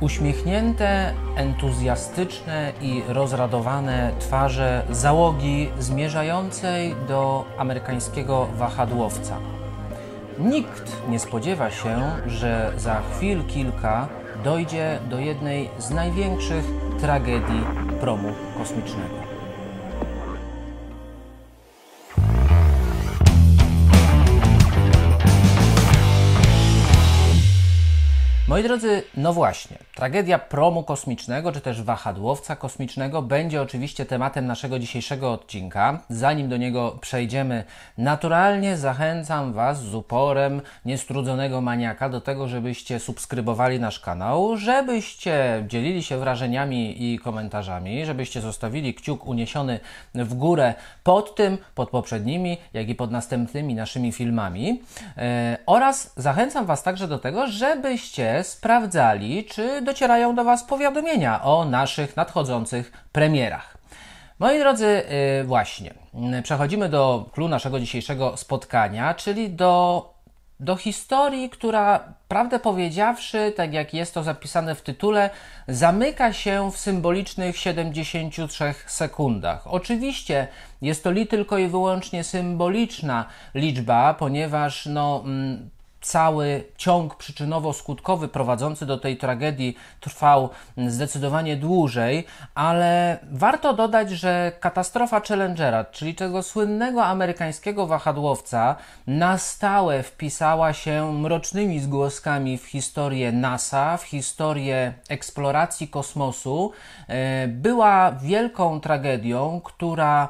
Uśmiechnięte, entuzjastyczne i rozradowane twarze załogi zmierzającej do amerykańskiego wahadłowca. Nikt nie spodziewa się, że za chwil kilka dojdzie do jednej z największych tragedii promu kosmicznego. Moi drodzy, no właśnie, tragedia promu kosmicznego, czy też wahadłowca kosmicznego będzie oczywiście tematem naszego dzisiejszego odcinka. Zanim do niego przejdziemy, naturalnie zachęcam Was z uporem niestrudzonego maniaka do tego, żebyście subskrybowali nasz kanał, żebyście dzielili się wrażeniami i komentarzami, żebyście zostawili kciuk uniesiony w górę pod tym, pod poprzednimi, jak i pod następnymi naszymi filmami. Yy, oraz zachęcam Was także do tego, żebyście sprawdzali, czy docierają do Was powiadomienia o naszych nadchodzących premierach. Moi drodzy, y, właśnie, y, przechodzimy do clou naszego dzisiejszego spotkania, czyli do, do historii, która, prawdę powiedziawszy, tak jak jest to zapisane w tytule, zamyka się w symbolicznych 73 sekundach. Oczywiście jest to li tylko i wyłącznie symboliczna liczba, ponieważ no, mm, cały ciąg przyczynowo-skutkowy prowadzący do tej tragedii trwał zdecydowanie dłużej, ale warto dodać, że katastrofa Challengera, czyli tego słynnego amerykańskiego wahadłowca, na stałe wpisała się mrocznymi zgłoskami w historię NASA, w historię eksploracji kosmosu. E, była wielką tragedią, która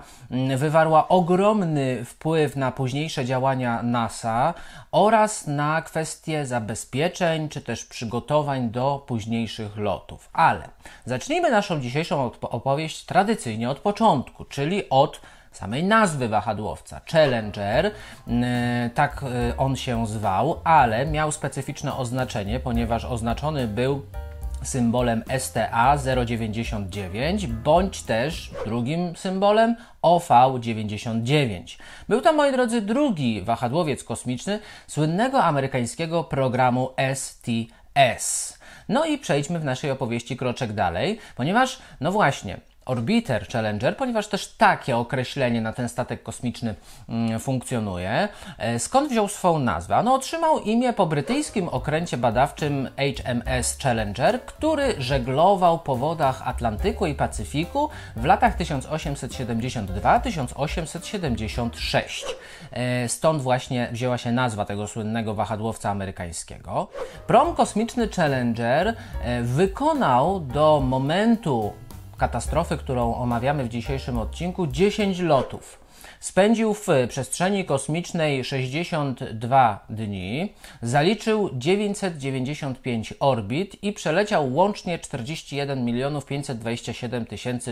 wywarła ogromny wpływ na późniejsze działania NASA oraz na na kwestie zabezpieczeń czy też przygotowań do późniejszych lotów. Ale zacznijmy naszą dzisiejszą opowieść tradycyjnie od początku, czyli od samej nazwy wahadłowca. Challenger, tak y, on się zwał, ale miał specyficzne oznaczenie, ponieważ oznaczony był symbolem STA 099 bądź też drugim symbolem OV-99. Był to, moi drodzy, drugi wahadłowiec kosmiczny słynnego amerykańskiego programu STS. No i przejdźmy w naszej opowieści kroczek dalej, ponieważ, no właśnie, Orbiter Challenger, ponieważ też takie określenie na ten statek kosmiczny mm, funkcjonuje. E, skąd wziął swoją nazwę? No, otrzymał imię po brytyjskim okręcie badawczym HMS Challenger, który żeglował po wodach Atlantyku i Pacyfiku w latach 1872-1876. E, stąd właśnie wzięła się nazwa tego słynnego wahadłowca amerykańskiego. Prom kosmiczny Challenger e, wykonał do momentu katastrofy, którą omawiamy w dzisiejszym odcinku, 10 lotów. Spędził w przestrzeni kosmicznej 62 dni, zaliczył 995 orbit i przeleciał łącznie 41 527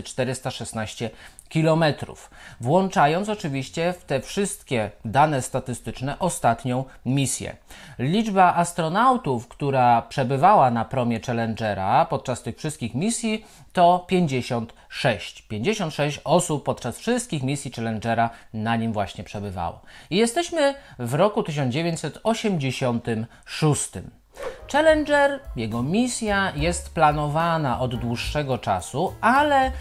416 kilometrów, włączając oczywiście w te wszystkie dane statystyczne ostatnią misję. Liczba astronautów, która przebywała na promie Challengera podczas tych wszystkich misji, to 56. 56 osób podczas wszystkich misji Challengera na nim właśnie przebywało. I jesteśmy w roku 1986. Challenger, jego misja jest planowana od dłuższego czasu, ale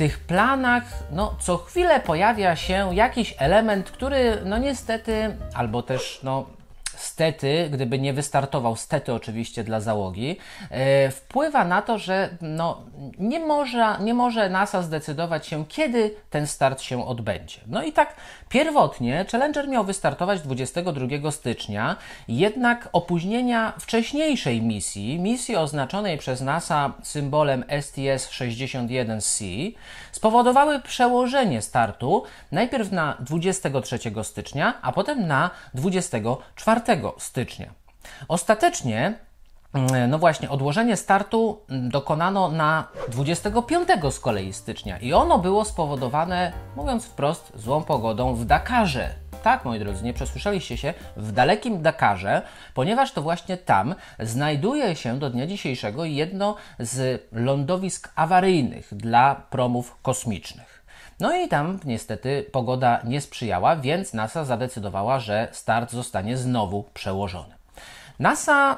tych planach no, co chwilę pojawia się jakiś element, który no niestety, albo też no stety, gdyby nie wystartował, stety oczywiście dla załogi, e, wpływa na to, że no, nie, może, nie może NASA zdecydować się, kiedy ten start się odbędzie. No i tak pierwotnie Challenger miał wystartować 22 stycznia, jednak opóźnienia wcześniejszej misji, misji oznaczonej przez NASA symbolem STS-61C, spowodowały przełożenie startu najpierw na 23 stycznia, a potem na 24 stycznia. Ostatecznie, mm, no właśnie, odłożenie startu mm, dokonano na 25 z kolei stycznia i ono było spowodowane, mówiąc wprost, złą pogodą w Dakarze. Tak, moi drodzy, nie przesłyszeliście się w dalekim Dakarze, ponieważ to właśnie tam znajduje się do dnia dzisiejszego jedno z lądowisk awaryjnych dla promów kosmicznych. No i tam niestety pogoda nie sprzyjała, więc NASA zadecydowała, że start zostanie znowu przełożony. NASA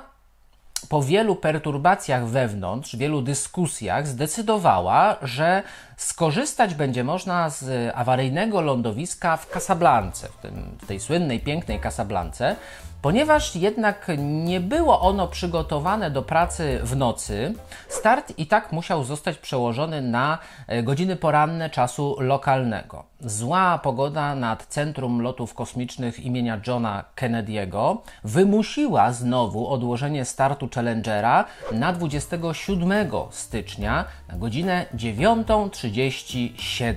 po wielu perturbacjach wewnątrz, wielu dyskusjach zdecydowała, że skorzystać będzie można z awaryjnego lądowiska w Casablance, w, tym, w tej słynnej, pięknej Casablance, Ponieważ jednak nie było ono przygotowane do pracy w nocy, start i tak musiał zostać przełożony na e, godziny poranne czasu lokalnego. Zła pogoda nad Centrum Lotów Kosmicznych imienia Johna Kennedy'ego wymusiła znowu odłożenie startu Challengera na 27 stycznia na godzinę 9.37.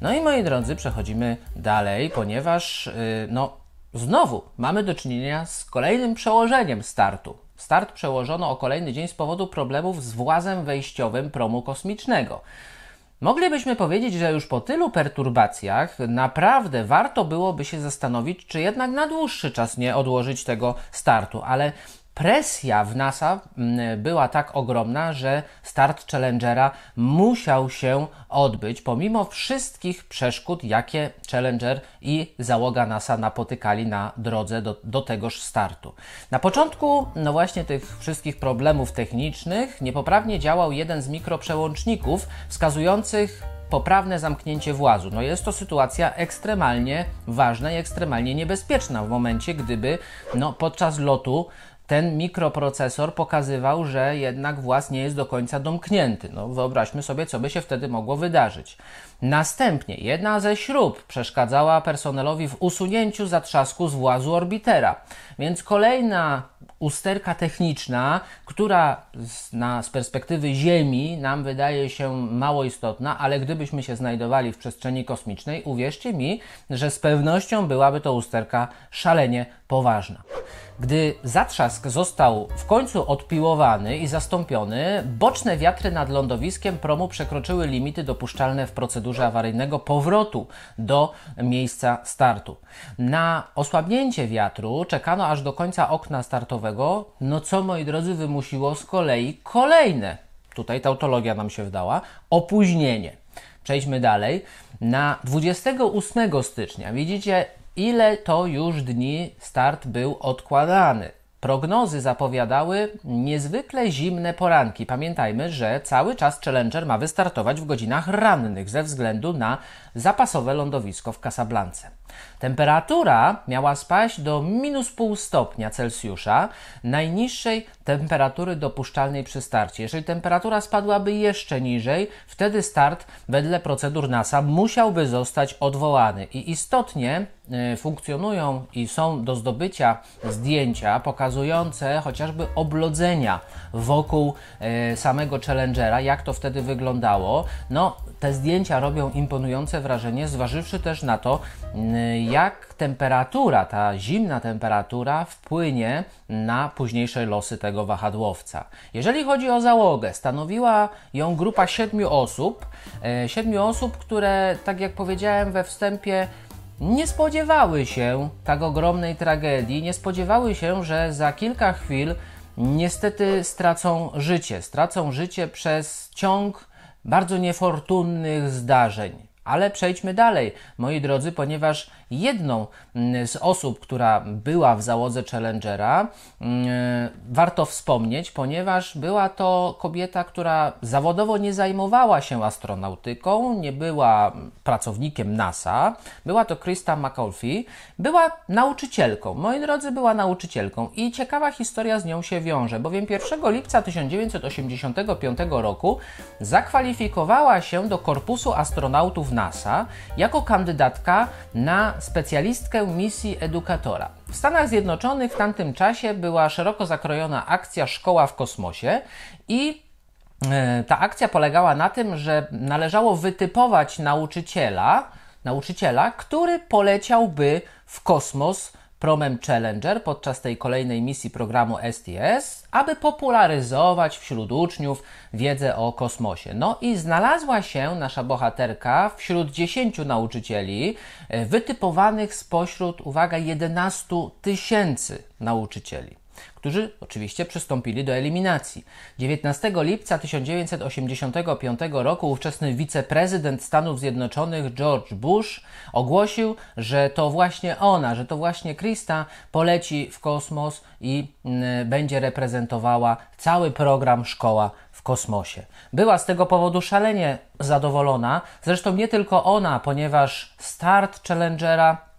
No i moi drodzy, przechodzimy dalej, ponieważ yy, no, Znowu mamy do czynienia z kolejnym przełożeniem startu. Start przełożono o kolejny dzień z powodu problemów z włazem wejściowym promu kosmicznego. Moglibyśmy powiedzieć, że już po tylu perturbacjach naprawdę warto byłoby się zastanowić, czy jednak na dłuższy czas nie odłożyć tego startu, ale presja w NASA mm, była tak ogromna, że start Challengera musiał się odbyć pomimo wszystkich przeszkód, jakie Challenger i załoga NASA napotykali na drodze do, do tegoż startu. Na początku, no właśnie tych wszystkich problemów technicznych, niepoprawnie działał jeden z mikroprzełączników wskazujących poprawne zamknięcie włazu. No jest to sytuacja ekstremalnie ważna i ekstremalnie niebezpieczna w momencie, gdyby no, podczas lotu ten mikroprocesor pokazywał, że jednak włas nie jest do końca domknięty. No, wyobraźmy sobie, co by się wtedy mogło wydarzyć. Następnie jedna ze śrub przeszkadzała personelowi w usunięciu zatrzasku z włazu orbitera, więc kolejna usterka techniczna, która z, na, z perspektywy Ziemi nam wydaje się mało istotna, ale gdybyśmy się znajdowali w przestrzeni kosmicznej, uwierzcie mi, że z pewnością byłaby to usterka szalenie poważna. Gdy zatrzask został w końcu odpiłowany i zastąpiony, boczne wiatry nad lądowiskiem promu przekroczyły limity dopuszczalne w procedurze awaryjnego powrotu do miejsca startu. Na osłabnięcie wiatru czekano aż do końca okna startowego, no co moi drodzy wymusiło z kolei kolejne, tutaj tautologia nam się wdała, opóźnienie. Przejdźmy dalej. Na 28 stycznia, widzicie, ile to już dni start był odkładany. Prognozy zapowiadały niezwykle zimne poranki. Pamiętajmy, że cały czas Challenger ma wystartować w godzinach rannych ze względu na zapasowe lądowisko w Casablance. Temperatura miała spaść do minus pół stopnia Celsjusza, najniższej temperatury dopuszczalnej przy starcie. Jeżeli temperatura spadłaby jeszcze niżej, wtedy start wedle procedur NASA musiałby zostać odwołany. I istotnie y, funkcjonują i są do zdobycia zdjęcia pokazujące chociażby oblodzenia wokół y, samego Challengera, jak to wtedy wyglądało. No, te zdjęcia robią imponujące wrażenie, zważywszy też na to, y, E, jak temperatura, ta zimna temperatura wpłynie na późniejsze losy tego wahadłowca. Jeżeli chodzi o załogę, stanowiła ją grupa siedmiu osób, e, siedmiu osób, które, tak jak powiedziałem we wstępie, nie spodziewały się tak ogromnej tragedii, nie spodziewały się, że za kilka chwil niestety stracą życie, stracą życie przez ciąg bardzo niefortunnych zdarzeń. Ale przejdźmy dalej, moi drodzy, ponieważ jedną mm, z osób, która była w załodze Challengera, mm, warto wspomnieć, ponieważ była to kobieta, która zawodowo nie zajmowała się astronautyką, nie była pracownikiem NASA, była to Krista McAuliffe, była nauczycielką. Moi drodzy, była nauczycielką i ciekawa historia z nią się wiąże, bowiem 1 lipca 1985 roku zakwalifikowała się do Korpusu Astronautów NASA. NASA jako kandydatka na specjalistkę misji edukatora. W Stanach Zjednoczonych w tamtym czasie była szeroko zakrojona akcja Szkoła w kosmosie i e, ta akcja polegała na tym, że należało wytypować nauczyciela, nauczyciela, który poleciałby w kosmos Promem Challenger podczas tej kolejnej misji programu STS, aby popularyzować wśród uczniów wiedzę o kosmosie. No i znalazła się nasza bohaterka wśród 10 nauczycieli, e, wytypowanych spośród, uwaga, 11 tysięcy nauczycieli którzy oczywiście przystąpili do eliminacji. 19 lipca 1985 roku ówczesny wiceprezydent Stanów Zjednoczonych George Bush ogłosił, że to właśnie ona, że to właśnie Krista poleci w kosmos i mm, będzie reprezentowała cały program Szkoła w kosmosie. Była z tego powodu szalenie zadowolona, zresztą nie tylko ona, ponieważ start Challengera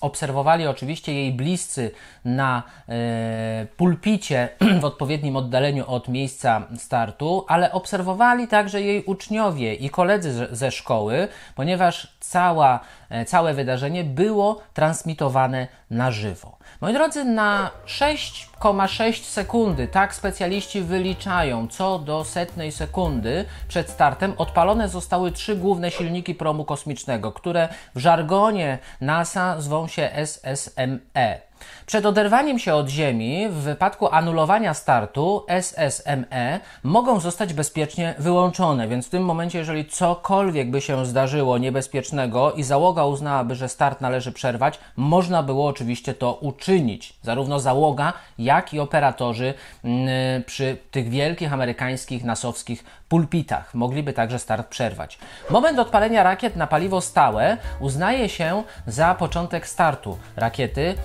Obserwowali oczywiście jej bliscy na e, pulpicie w odpowiednim oddaleniu od miejsca startu, ale obserwowali także jej uczniowie i koledzy ze szkoły, ponieważ cała, e, całe wydarzenie było transmitowane na żywo. Moi drodzy, na 6,6 sekundy, tak specjaliści wyliczają, co do setnej sekundy przed startem odpalone zostały trzy główne silniki promu kosmicznego, które w żargonie NASA zwą się SSME. Przed oderwaniem się od ziemi, w wypadku anulowania startu, SSME mogą zostać bezpiecznie wyłączone, więc w tym momencie, jeżeli cokolwiek by się zdarzyło niebezpiecznego i załoga uznałaby, że start należy przerwać, można było oczywiście to uczynić. Zarówno załoga, jak i operatorzy mm, przy tych wielkich amerykańskich, nasowskich pulpitach. Mogliby także start przerwać. Moment odpalenia rakiet na paliwo stałe uznaje się za początek startu rakiety, y,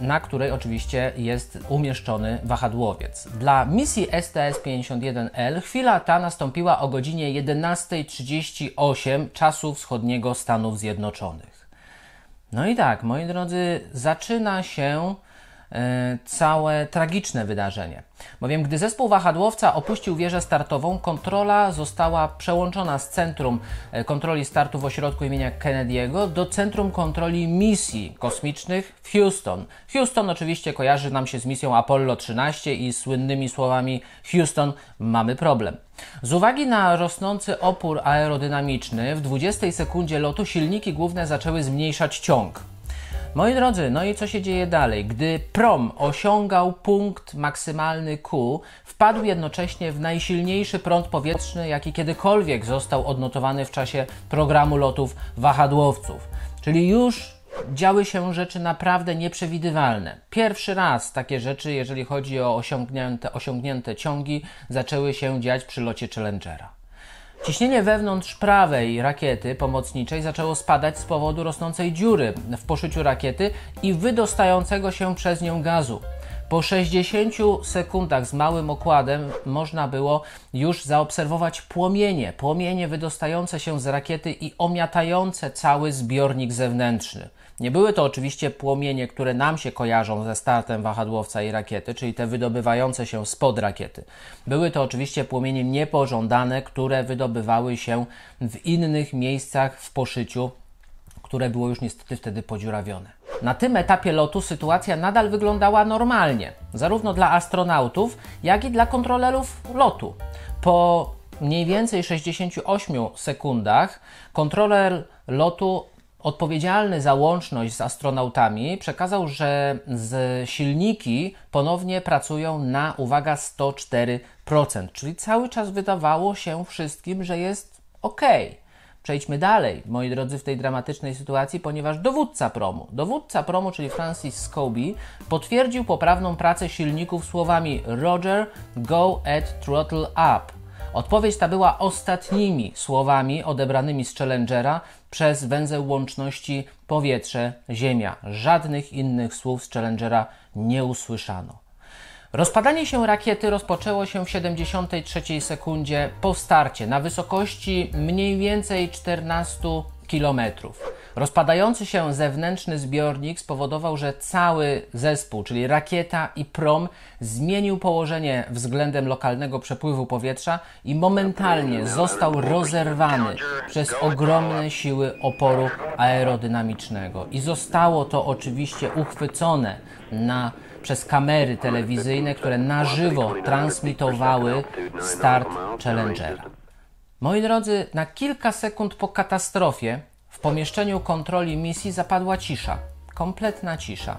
na której oczywiście jest umieszczony wahadłowiec. Dla misji STS-51L chwila ta nastąpiła o godzinie 11.38 czasu wschodniego Stanów Zjednoczonych. No i tak, moi drodzy, zaczyna się E, całe tragiczne wydarzenie. Bowiem gdy zespół wahadłowca opuścił wieżę startową, kontrola została przełączona z centrum e, kontroli startu w ośrodku imienia Kennedy'ego do centrum kontroli misji kosmicznych w Houston. Houston oczywiście kojarzy nam się z misją Apollo 13 i słynnymi słowami Houston mamy problem. Z uwagi na rosnący opór aerodynamiczny w 20 sekundzie lotu silniki główne zaczęły zmniejszać ciąg. Moi drodzy, no i co się dzieje dalej? Gdy prom osiągał punkt maksymalny Q, wpadł jednocześnie w najsilniejszy prąd powietrzny, jaki kiedykolwiek został odnotowany w czasie programu lotów wahadłowców. Czyli już działy się rzeczy naprawdę nieprzewidywalne. Pierwszy raz takie rzeczy, jeżeli chodzi o osiągnięte, osiągnięte ciągi, zaczęły się dziać przy locie Challengera. Ciśnienie wewnątrz prawej rakiety pomocniczej zaczęło spadać z powodu rosnącej dziury w poszyciu rakiety i wydostającego się przez nią gazu. Po 60 sekundach z małym okładem można było już zaobserwować płomienie, płomienie wydostające się z rakiety i omiatające cały zbiornik zewnętrzny. Nie były to oczywiście płomienie, które nam się kojarzą ze startem wahadłowca i rakiety, czyli te wydobywające się spod rakiety. Były to oczywiście płomienie niepożądane, które wydobywały się w innych miejscach w poszyciu, które było już niestety wtedy podziurawione. Na tym etapie lotu sytuacja nadal wyglądała normalnie, zarówno dla astronautów, jak i dla kontrolerów lotu. Po mniej więcej 68 sekundach kontroler lotu Odpowiedzialny za łączność z astronautami przekazał, że z silniki ponownie pracują na, uwaga, 104%, czyli cały czas wydawało się wszystkim, że jest ok. Przejdźmy dalej, moi drodzy, w tej dramatycznej sytuacji, ponieważ dowódca promu, dowódca promu, czyli Francis Scobie, potwierdził poprawną pracę silników słowami Roger, go at throttle up. Odpowiedź ta była ostatnimi słowami odebranymi z Challengera przez węzeł łączności powietrze-ziemia. Żadnych innych słów z Challengera nie usłyszano. Rozpadanie się rakiety rozpoczęło się w 73 sekundzie po starcie na wysokości mniej więcej 14 kilometrów. Rozpadający się zewnętrzny zbiornik spowodował, że cały zespół, czyli rakieta i prom, zmienił położenie względem lokalnego przepływu powietrza i momentalnie został rozerwany przez ogromne siły oporu aerodynamicznego. I zostało to oczywiście uchwycone na przez kamery telewizyjne, które na żywo transmitowały start Challengera. Moi drodzy, na kilka sekund po katastrofie w pomieszczeniu kontroli misji zapadła cisza, kompletna cisza.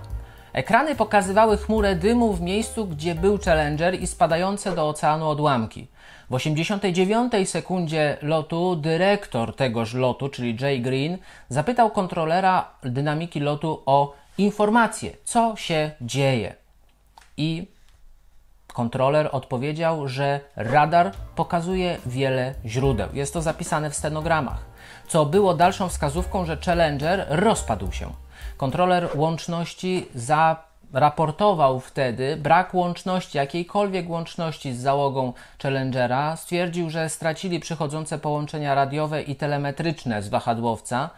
Ekrany pokazywały chmurę dymu w miejscu, gdzie był Challenger i spadające do oceanu odłamki. W 89 sekundzie lotu dyrektor tegoż lotu, czyli Jay Green, zapytał kontrolera dynamiki lotu o informację, co się dzieje. I kontroler odpowiedział, że radar pokazuje wiele źródeł. Jest to zapisane w stenogramach co było dalszą wskazówką, że Challenger rozpadł się. Kontroler łączności zaraportował wtedy brak łączności, jakiejkolwiek łączności z załogą Challengera. Stwierdził, że stracili przychodzące połączenia radiowe i telemetryczne z wahadłowca.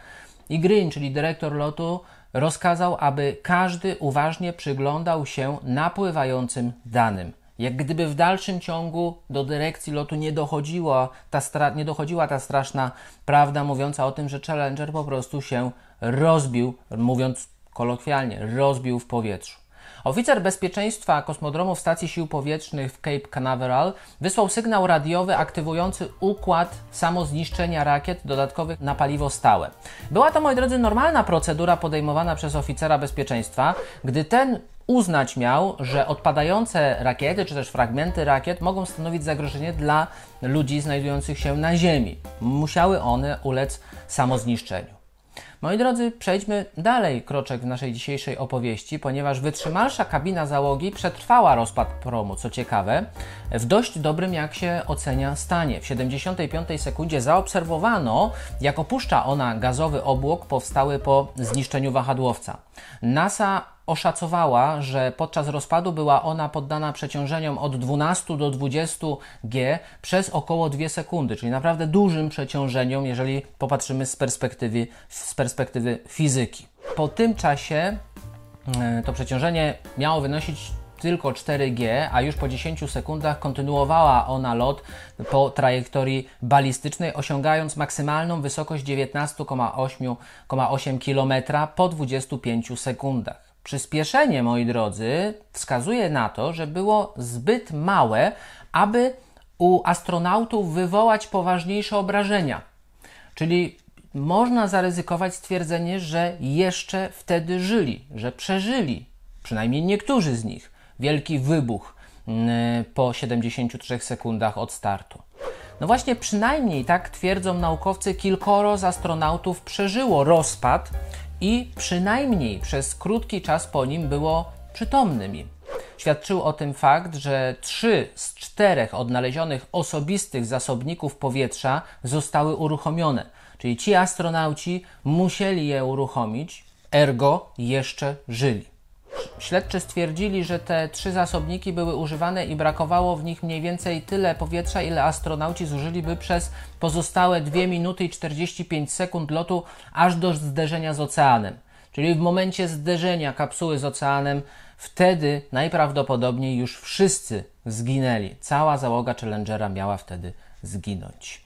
I Green, czyli dyrektor lotu, rozkazał, aby każdy uważnie przyglądał się napływającym danym. Jak gdyby w dalszym ciągu do dyrekcji lotu nie dochodziła ta, stra- nie dochodziła ta straszna prawda mówiąca o tym, że Challenger po prostu się rozbił, mówiąc kolokwialnie, rozbił w powietrzu. Oficer bezpieczeństwa kosmodromu w stacji sił powietrznych w Cape Canaveral wysłał sygnał radiowy aktywujący układ samozniszczenia rakiet dodatkowych na paliwo stałe. Była to, moi drodzy, normalna procedura podejmowana przez oficera bezpieczeństwa, gdy ten uznać miał, że odpadające rakiety czy też fragmenty rakiet mogą stanowić zagrożenie dla ludzi znajdujących się na Ziemi. Musiały one ulec samozniszczeniu. Moi drodzy, przejdźmy dalej kroczek w naszej dzisiejszej opowieści, ponieważ wytrzymalsza kabina załogi przetrwała rozpad promu, co ciekawe, w dość dobrym, jak się ocenia, stanie. W 75 sekundzie zaobserwowano, jak opuszcza ona gazowy obłok powstały po zniszczeniu wahadłowca. NASA oszacowała, że podczas rozpadu była ona poddana przeciążeniom od 12 do 20 G przez około 2 sekundy, czyli naprawdę dużym przeciążeniom, jeżeli popatrzymy z perspektywy, z perspektywy fizyki. Po tym czasie e, to przeciążenie miało wynosić tylko 4G, a już po 10 sekundach kontynuowała ona lot po trajektorii balistycznej, osiągając maksymalną wysokość 19,8 km po 25 sekundach. Przyspieszenie, moi drodzy, wskazuje na to, że było zbyt małe, aby u astronautów wywołać poważniejsze obrażenia. Czyli można zaryzykować stwierdzenie, że jeszcze wtedy żyli, że przeżyli, przynajmniej niektórzy z nich, wielki wybuch mm, po 73 sekundach od startu. No właśnie, przynajmniej tak twierdzą naukowcy, kilkoro z astronautów przeżyło rozpad, i przynajmniej przez krótki czas po nim było przytomnymi. Świadczył o tym fakt, że trzy z czterech odnalezionych osobistych zasobników powietrza zostały uruchomione, czyli ci astronauci musieli je uruchomić, ergo jeszcze żyli. Śledczy stwierdzili, że te trzy zasobniki były używane i brakowało w nich mniej więcej tyle powietrza, ile astronauci zużyliby przez pozostałe 2 minuty i 45 sekund lotu aż do zderzenia z oceanem. Czyli w momencie zderzenia kapsuły z oceanem, wtedy najprawdopodobniej już wszyscy zginęli. Cała załoga Challengera miała wtedy zginąć.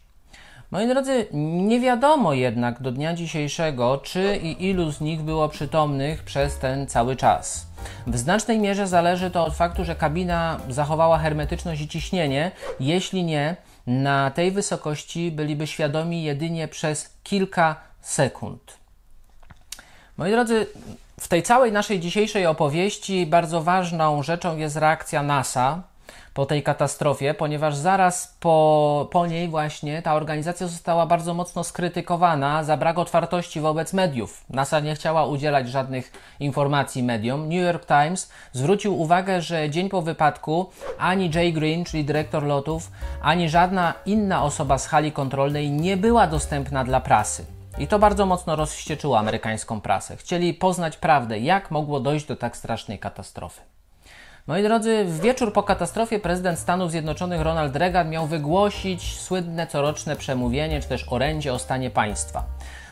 Moi drodzy, nie wiadomo jednak do dnia dzisiejszego, czy i ilu z nich było przytomnych przez ten cały czas. W znacznej mierze zależy to od faktu, że kabina zachowała hermetyczność i ciśnienie. Jeśli nie, na tej wysokości byliby świadomi jedynie przez kilka sekund. Moi drodzy, w tej całej naszej dzisiejszej opowieści bardzo ważną rzeczą jest reakcja NASA, po tej katastrofie, ponieważ zaraz po, po niej właśnie ta organizacja została bardzo mocno skrytykowana za brak otwartości wobec mediów. NASA nie chciała udzielać żadnych informacji mediom. New York Times zwrócił uwagę, że dzień po wypadku ani Jay Green, czyli dyrektor lotów, ani żadna inna osoba z hali kontrolnej nie była dostępna dla prasy. I to bardzo mocno rozwścieczyło amerykańską prasę. Chcieli poznać prawdę, jak mogło dojść do tak strasznej katastrofy. Moi drodzy, w wieczór po katastrofie prezydent Stanów Zjednoczonych Ronald Reagan miał wygłosić słynne coroczne przemówienie czy też orędzie o stanie państwa.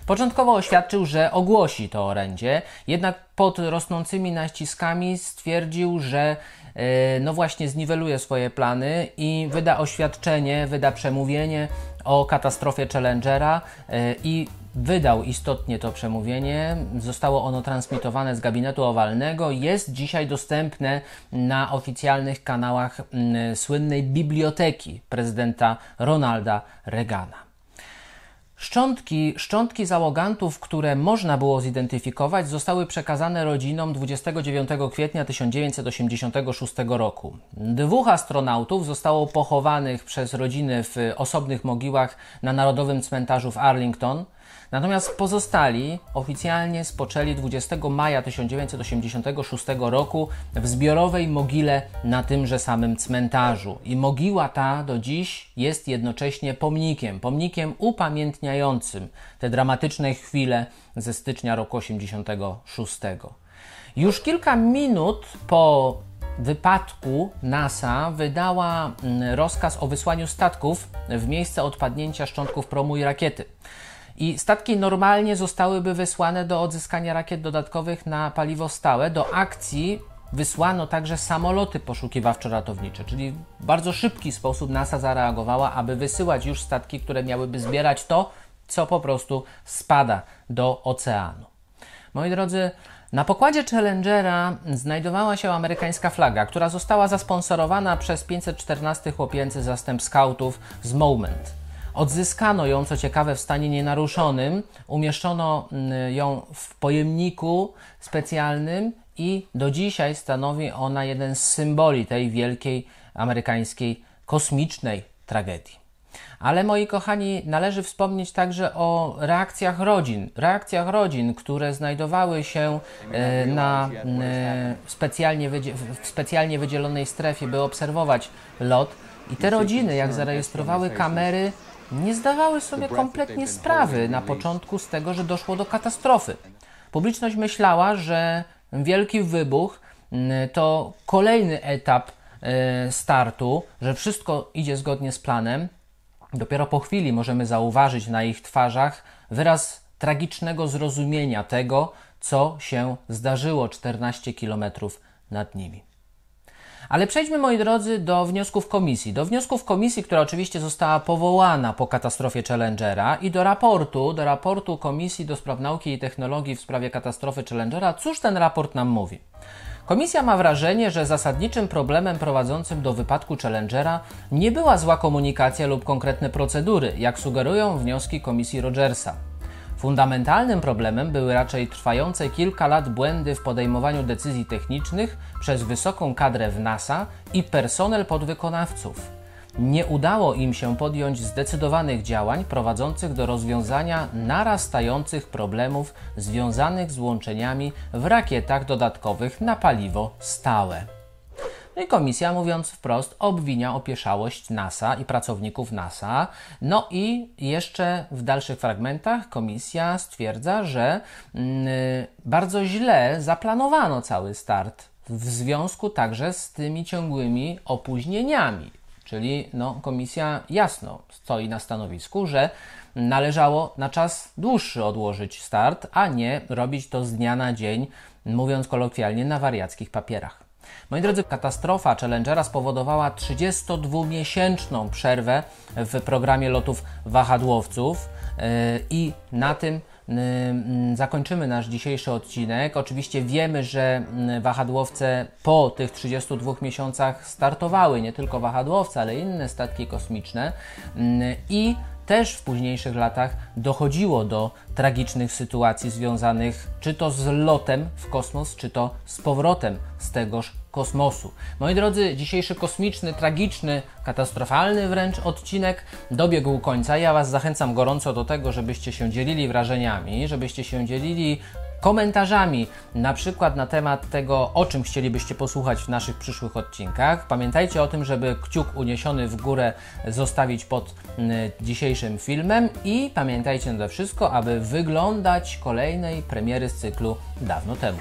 Początkowo oświadczył, że ogłosi to orędzie, jednak pod rosnącymi naciskami stwierdził, że yy, no właśnie zniweluje swoje plany i wyda oświadczenie, wyda przemówienie o katastrofie Challengera yy, i wydał istotnie to przemówienie. Zostało ono transmitowane z gabinetu owalnego. Jest dzisiaj dostępne na oficjalnych kanałach mm, słynnej biblioteki prezydenta Ronalda Reagana. Szczątki, szczątki załogantów, które można było zidentyfikować, zostały przekazane rodzinom 29 kwietnia 1986 roku. Dwóch astronautów zostało pochowanych przez rodziny w osobnych mogiłach na Narodowym Cmentarzu w Arlington – Natomiast pozostali oficjalnie spoczęli 20 maja 1986 roku w zbiorowej mogile na tymże samym cmentarzu. I mogiła ta do dziś jest jednocześnie pomnikiem, pomnikiem upamiętniającym te dramatyczne chwile ze stycznia roku 86. Już kilka minut po wypadku NASA wydała mm, rozkaz o wysłaniu statków w miejsce odpadnięcia szczątków promu i rakiety. I statki normalnie zostałyby wysłane do odzyskania rakiet dodatkowych na paliwo stałe. Do akcji wysłano także samoloty poszukiwawczo-ratownicze, czyli w bardzo szybki sposób NASA zareagowała, aby wysyłać już statki, które miałyby zbierać to, co po prostu spada do oceanu. Moi drodzy, na pokładzie Challengera znajdowała się amerykańska flaga, która została zasponsorowana przez 514 chłopięcy zastęp scoutów z Moment. Odzyskano ją, co ciekawe, w stanie nienaruszonym. Umieszczono mm, ją w pojemniku specjalnym i do dzisiaj stanowi ona jeden z symboli tej wielkiej amerykańskiej kosmicznej tragedii. Ale moi kochani, należy wspomnieć także o reakcjach rodzin. Reakcjach rodzin, które znajdowały się e, na e, specjalnie, w specjalnie wydzielonej strefie, by obserwować lot. I te rodziny, jak zarejestrowały kamery, nie zdawały sobie kompletnie sprawy na początku z tego, że doszło do katastrofy. Publiczność myślała, że wielki wybuch mm, to kolejny etap e, startu, że wszystko idzie zgodnie z planem. Dopiero po chwili możemy zauważyć na ich twarzach wyraz tragicznego zrozumienia tego, co się zdarzyło 14 kilometrów nad nimi. Ale przejdźmy, moi drodzy, do wniosków komisji. Do wniosków komisji, która oczywiście została powołana po katastrofie Challengera i do raportu, do raportu Komisji do Spraw Nauki i Technologii w sprawie katastrofy Challengera. Cóż ten raport nam mówi? Komisja ma wrażenie, że zasadniczym problemem prowadzącym do wypadku Challengera nie była zła komunikacja lub konkretne procedury, jak sugerują wnioski komisji Rogersa. Fundamentalnym problemem były raczej trwające kilka lat błędy w podejmowaniu decyzji technicznych przez wysoką kadrę w NASA i personel podwykonawców. Nie udało im się podjąć zdecydowanych działań prowadzących do rozwiązania narastających problemów związanych z łączeniami w rakietach dodatkowych na paliwo stałe. No i komisja, mówiąc wprost, obwinia opieszałość NASA i pracowników NASA. No i jeszcze w dalszych fragmentach komisja stwierdza, że yy, bardzo źle zaplanowano cały start, w związku także z tymi ciągłymi opóźnieniami. Czyli no, komisja jasno stoi na stanowisku, że należało na czas dłuższy odłożyć start, a nie robić to z dnia na dzień, mówiąc kolokwialnie, na wariackich papierach. Moi drodzy, katastrofa Challengera spowodowała 32-miesięczną przerwę w programie lotów wahadłowców y, i na tym y, mm, zakończymy nasz dzisiejszy odcinek. Oczywiście wiemy, że mm, wahadłowce po tych 32 miesiącach startowały, nie tylko wahadłowce, ale inne statki kosmiczne y, i też w późniejszych latach dochodziło do tragicznych sytuacji związanych czy to z lotem w kosmos, czy to z powrotem z tegoż kosmosu. Moi drodzy, dzisiejszy kosmiczny, tragiczny, katastrofalny wręcz odcinek dobiegł końca. Ja Was zachęcam gorąco do tego, żebyście się dzielili wrażeniami, żebyście się dzielili komentarzami, na przykład na temat tego, o czym chcielibyście posłuchać w naszych przyszłych odcinkach. Pamiętajcie o tym, żeby kciuk uniesiony w górę zostawić pod mm, dzisiejszym filmem i pamiętajcie nade wszystko, aby wyglądać kolejnej premiery z cyklu dawno temu.